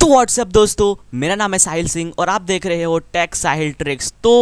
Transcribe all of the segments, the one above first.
तो व्हाट्सएप दोस्तों मेरा नाम है साहिल सिंह और आप देख रहे हो टेक साहिल ट्रिक्स तो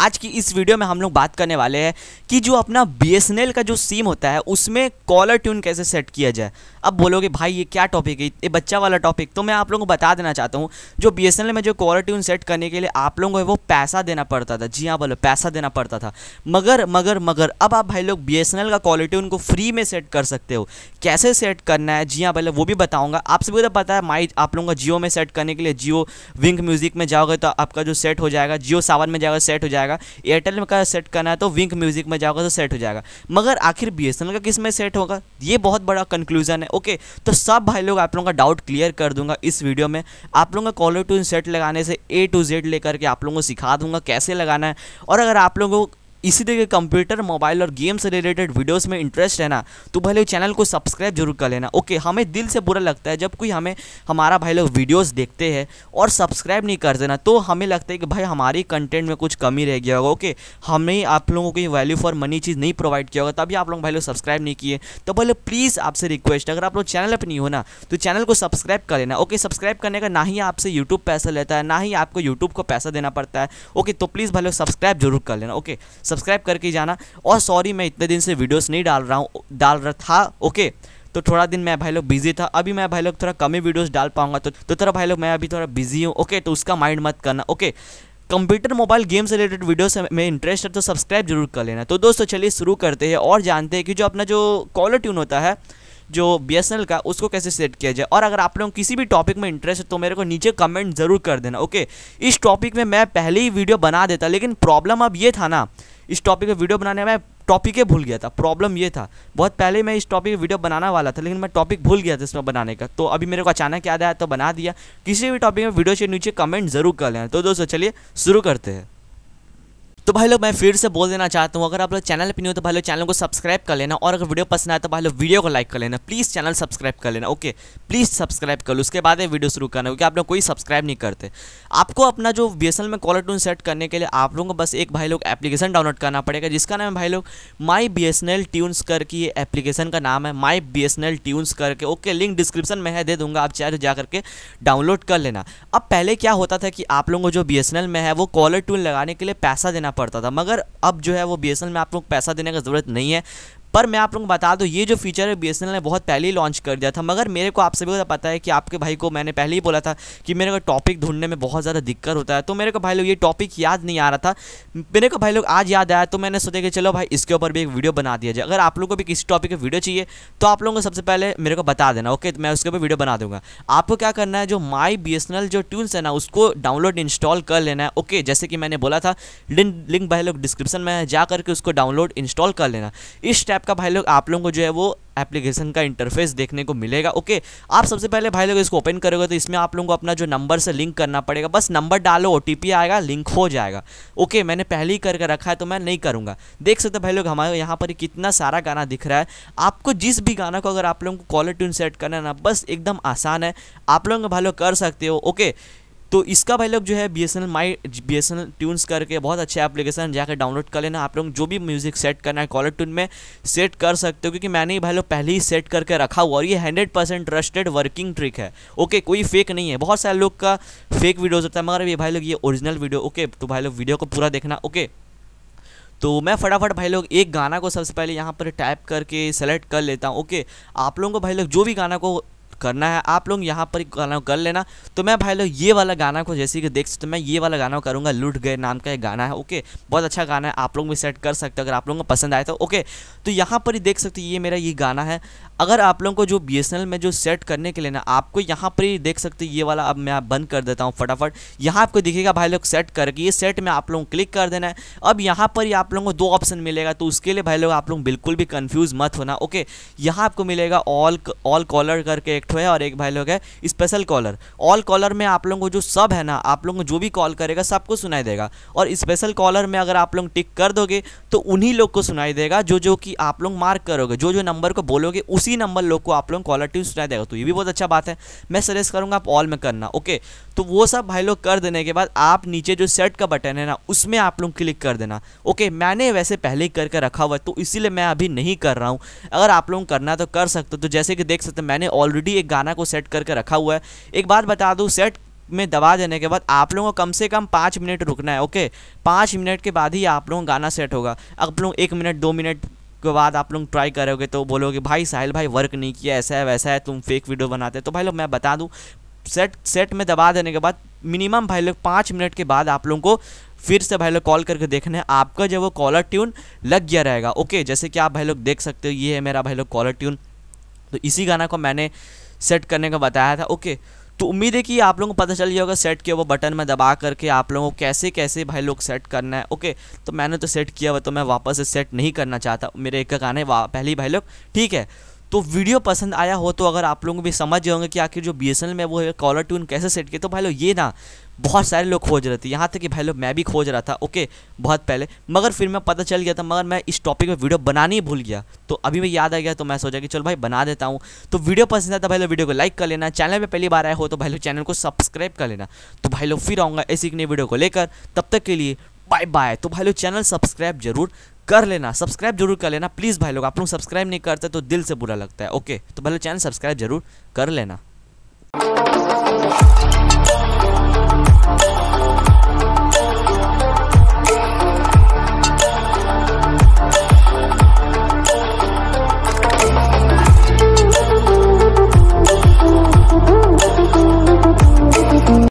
आज की इस वीडियो में हम लोग बात करने वाले हैं कि जो अपना बी का जो सिम होता है उसमें कॉलर ट्यून कैसे सेट किया जाए अब बोलोगे भाई ये क्या टॉपिक है ये बच्चा वाला टॉपिक तो मैं आप लोगों को बता देना चाहता हूँ जो बी में जो कॉलर ट्यून सेट करने के लिए आप लोगों को वो पैसा देना पड़ता था जी हाँ बोलो पैसा देना पड़ता था मगर मगर मगर अब आप भाई लोग बी का कॉलर ट्यून को फ्री में सेट कर सकते हो कैसे सेट करना है जी हाँ बोले वो भी बताऊँगा आप सभी को तो पता है माई आप लोगों का जियो में सेट करने के लिए जियो विंक म्यूज़िक में जाओगे तो आपका जो सेट हो जाएगा जियो सावन में जाएगा सेट हो जाएगा जाएगा एयरटेल में का सेट करना है तो विंक म्यूजिक में जाओगे तो सेट हो जाएगा मगर आखिर बी का किस में सेट होगा ये बहुत बड़ा कंक्लूजन है ओके तो सब भाई लोग आप लोगों का डाउट क्लियर कर दूंगा इस वीडियो में आप लोगों का कॉलर टू सेट लगाने से ए टू जेड लेकर के आप लोगों को सिखा दूंगा कैसे लगाना है और अगर आप लोगों को इसी तरह के कंप्यूटर मोबाइल और गेम से रिलेटेड वीडियोस में इंटरेस्ट है ना तो भले चैनल को सब्सक्राइब जरूर कर लेना ओके हमें दिल से बुरा लगता है जब कोई हमें हमारा भाई लोग वीडियोस देखते हैं और सब्सक्राइब नहीं कर देना तो हमें लगता है कि भाई हमारी कंटेंट में कुछ कमी रह गया होगा ओके हमें आप लोगों को वैल्यू फॉर मनी चीज़ नहीं प्रोवाइड किया होगा तभी आप लोग भाई लोग सब्सक्राइब नहीं किए तो भले प्लीज़ आपसे रिक्वेस्ट अगर आप लोग चैनल पर नहीं हो ना तो चैनल को सब्सक्राइब कर लेना ओके सब्सक्राइब करने का ना ही आपसे यूट्यूब पैसा लेता है ना ही आपको यूट्यूब को पैसा देना पड़ता है ओके तो प्लीज़ भाई लोग सब्सक्राइब जरूर कर लेना ओके सब्सक्राइब करके जाना और सॉरी मैं इतने दिन से वीडियोस नहीं डाल रहा हूँ डाल रहा था ओके तो थोड़ा दिन मैं भाई लोग बिजी था अभी मैं भाई लोग थोड़ा कम ही वीडियोस डाल पाऊंगा तो तो भाई लोग मैं अभी थोड़ा बिजी हूँ ओके तो उसका माइंड मत करना ओके कंप्यूटर मोबाइल गेम से रिलेटेड वीडियोस में इंटरेस्ट है तो सब्सक्राइब जरूर कर लेना तो दोस्तों चलिए शुरू करते हैं और जानते हैं कि जो अपना जो कॉलर ट्यून होता है जो बी का उसको कैसे सेट किया जाए और अगर आप लोगों किसी भी टॉपिक में इंटरेस्ट है तो मेरे को नीचे कमेंट ज़रूर कर देना ओके इस टॉपिक में मैं पहले ही वीडियो बना देता लेकिन प्रॉब्लम अब ये था ना इस टॉपिक का वीडियो बनाने में टॉपिक ही भूल गया था प्रॉब्लम ये था बहुत पहले मैं इस टॉपिक वीडियो बनाना वाला था लेकिन मैं टॉपिक भूल गया था इसमें बनाने का तो अभी मेरे को अचानक याद आया तो बना दिया किसी भी टॉपिक में वीडियो से नीचे कमेंट जरूर कर लेना तो दोस्तों चलिए शुरू करते हैं तो भाई लोग मैं फिर से बोल देना चाहता हूँ अगर आप लोग चैनल पर नहीं हो तो भाई लोग चैनल को सब्सक्राइब कर लेना और अगर वीडियो पसंद आए तो भाई लोग वीडियो को लाइक कर लेना प्लीज़ चैनल सब्सक्राइब कर लेना ओके प्लीज़ सब्सक्राइब कर लो उसके बाद वीडियो शुरू करना क्योंकि आप लोग कोई सब्सक्राइब नहीं करते आपको अपना जो बी में कॉलर टून सेट करने के लिए आप लोगों को बस एक भाई लोग एप्लीकेशन डाउनलोड करना पड़ेगा जिसका नाम है भाई लोग my B S N L tunes करके ये एप्लीकेशन का नाम है my B S N L tunes करके ओके लिंक डिस्क्रिप्शन में है दे दूंगा आप चाहे तो जा करके डाउनलोड कर लेना अब पहले क्या होता था कि आप लोगों को जो बी एन एल में है वो कॉलर टून लगाने के लिए पैसा देना पड़ता था मगर अब जो है वो बी में आप लोग पैसा देने का ज़रूरत नहीं है पर मैं आप लोगों को बता दूँ ये जो फीचर है बी ने बहुत पहले ही लॉन्च कर दिया था मगर मेरे को आप सभी को तो पता है कि आपके भाई को मैंने पहले ही बोला था कि मेरे को टॉपिक ढूंढने में बहुत ज़्यादा दिक्कत होता है तो मेरे को भाई लोग ये टॉपिक याद नहीं आ रहा था मेरे को भाई लोग आज याद आया तो मैंने सोचा कि चलो भाई इसके ऊपर भी एक वीडियो बना दिया जाए अगर आप लोग को भी किसी टॉपिक का वीडियो चाहिए तो आप लोगों को सबसे पहले मेरे को बता देना ओके तो मैं उसके ऊपर वीडियो बना दूंगा आपको क्या करना है जो माई बी जो ट्यून्स है ना उसको डाउनलोड इंस्टॉल कर लेना है ओके जैसे कि मैंने बोला था लिंक भाई लोग डिस्क्रिप्शन में जा करके उसको डाउनलोड इंस्टॉल कर लेना इस ऐप का भाई लोग आप लोगों को जो है वो एप्लीकेशन का इंटरफेस देखने को मिलेगा ओके आप सबसे पहले भाई लोग इसको ओपन करोगे तो इसमें आप लोगों को अपना जो नंबर से लिंक करना पड़ेगा बस नंबर डालो ओ आएगा लिंक हो जाएगा ओके मैंने पहले ही करके रखा है तो मैं नहीं करूँगा देख सकते भाई लोग हमारे यहाँ पर कितना सारा गाना दिख रहा है आपको जिस भी गाना को अगर आप लोगों को कॉलर ट्यून सेट करना है ना बस एकदम आसान है आप लोग भाई लोग कर सकते हो ओके तो इसका भाई लोग जो है B S N L my B S N L tunes करके बहुत अच्छा एप्लीकेशन जाकर डाउनलोड कर लेना आप लोग जो भी म्यूज़िक सेट करना है कॉलर ट्यून में सेट कर सकते हो क्योंकि मैंने भाई लोग पहले ही सेट करके रखा हुआ और ये hundred percent trusted working trick है ओके कोई फेक नहीं है बहुत सारे लोग का फेक वीडियोज होता है मगर ये भाई लोग ये ओरिजिनल वीडियो ओके तो भाई लोग वीडियो को पूरा देखना ओके तो मैं फटाफट भाई लोग एक गाना को सबसे पहले यहाँ पर टाइप करके सेलेक्ट कर लेता हूँ ओके आप लोगों को भाई लोग जो भी गाना को करना है आप लोग यहाँ पर गाना कर लेना तो मैं भाई लोग ये वाला गाना को जैसे कि देख सकते मैं ये वाला गाना करूँगा लुट गए नाम का एक गाना है ओके बहुत अच्छा गाना है आप लोग भी सेट कर सकते हो अगर आप लोगों को पसंद आए तो ओके तो यहाँ पर ही देख सकते ये मेरा ये गाना है अगर आप लोगों को जो बी में जो सेट करने के लिए ना आपको यहाँ पर ही देख सकते ये वाला अब मैं बंद कर देता हूँ फटाफट यहाँ आपको दिखेगा भाई लोग सेट करके ये सेट में आप लोगों को क्लिक कर देना है अब यहाँ पर ही आप लोगों को दो ऑप्शन मिलेगा तो उसके लिए भाई लोग आप लोग बिल्कुल भी कन्फ्यूज़ मत होना ओके यहाँ आपको मिलेगा ऑल ऑल कॉलर करके एक है और एक भाई लोग है स्पेशल कॉलर ऑल कॉलर में आप लोगों को जो सब है ना आप लोगों को जो भी कॉल करेगा सबको सुनाई देगा और स्पेशल कॉलर में अगर आप लोग टिक कर दोगे तो उन्हीं लोग को सुनाई देगा जो जो कि आप लोग मार्क करोगे जो जो नंबर को बोलोगे उसी इसी नंबर लोग को आप लोग कॉलर ट्यून सुनाई देगा तो ये भी बहुत अच्छा बात है मैं सजेस्ट करूँगा आप ऑल में करना ओके तो वो सब भाई लोग कर देने के बाद आप नीचे जो सेट का बटन है ना उसमें आप लोग क्लिक कर देना ओके मैंने वैसे पहले ही करके रखा हुआ है तो इसीलिए मैं अभी नहीं कर रहा हूँ अगर आप लोग करना तो कर सकते हो तो जैसे कि देख सकते मैंने ऑलरेडी एक गाना को सेट करके रखा हुआ है एक बात बता दूँ सेट में दबा देने के बाद आप लोगों को कम से कम पाँच मिनट रुकना है ओके पाँच मिनट के बाद ही आप लोगों का गाना सेट होगा आप लोग एक मिनट दो मिनट के बाद आप लोग ट्राई करोगे तो बोलोगे भाई साहिल भाई वर्क नहीं किया ऐसा है वैसा है तुम फेक वीडियो बनाते हो तो भाई लोग मैं बता दूँ सेट सेट में दबा देने के बाद मिनिमम भाई लोग पाँच मिनट के बाद आप लोगों को फिर से भाई लोग कॉल करके देखना है आपका जो वो कॉलर ट्यून लग गया रहेगा ओके जैसे कि आप भाई लोग देख सकते हो ये है मेरा भाई लोग कॉलर ट्यून तो इसी गाना को मैंने सेट करने का बताया था ओके तो उम्मीद है कि आप लोगों को पता चल गया होगा सेट किया वो बटन में दबा करके आप लोगों को कैसे कैसे भाई लोग सेट करना है ओके तो मैंने तो सेट किया हुआ तो मैं वापस से सेट नहीं करना चाहता मेरे एक का गाना है पहली भाई लोग ठीक है तो वीडियो पसंद आया हो तो अगर आप लोग भी समझ गए होंगे कि आखिर जो बी में वो है कॉलर ट्यून कैसे सेट किया तो भाई लोग ये ना बहुत सारे लोग खोज रहे थे यहाँ तक कि भाई लोग मैं भी खोज रहा था ओके बहुत पहले मगर फिर मैं पता चल गया था मगर मैं इस टॉपिक में वीडियो बनानी ही भूल गया तो अभी मैं याद आ गया तो मैं सोचा कि चलो भाई बना देता हूँ तो वीडियो पसंद आता भाई लोग वीडियो को लाइक कर लेना चैनल पर पहली बार आए हो तो भाई लोग चैनल को सब्सक्राइब कर लेना तो भाई लोग फिर आऊँगा ऐसी नई वीडियो को लेकर तब तक के लिए बाय बाय तो भाई लोग चैनल सब्सक्राइब जरूर कर लेना सब्सक्राइब जरूर कर लेना प्लीज़ भाई लोग आप लोग सब्सक्राइब नहीं करते तो दिल से बुरा लगता है ओके तो भले चैनल सब्सक्राइब जरूर कर लेना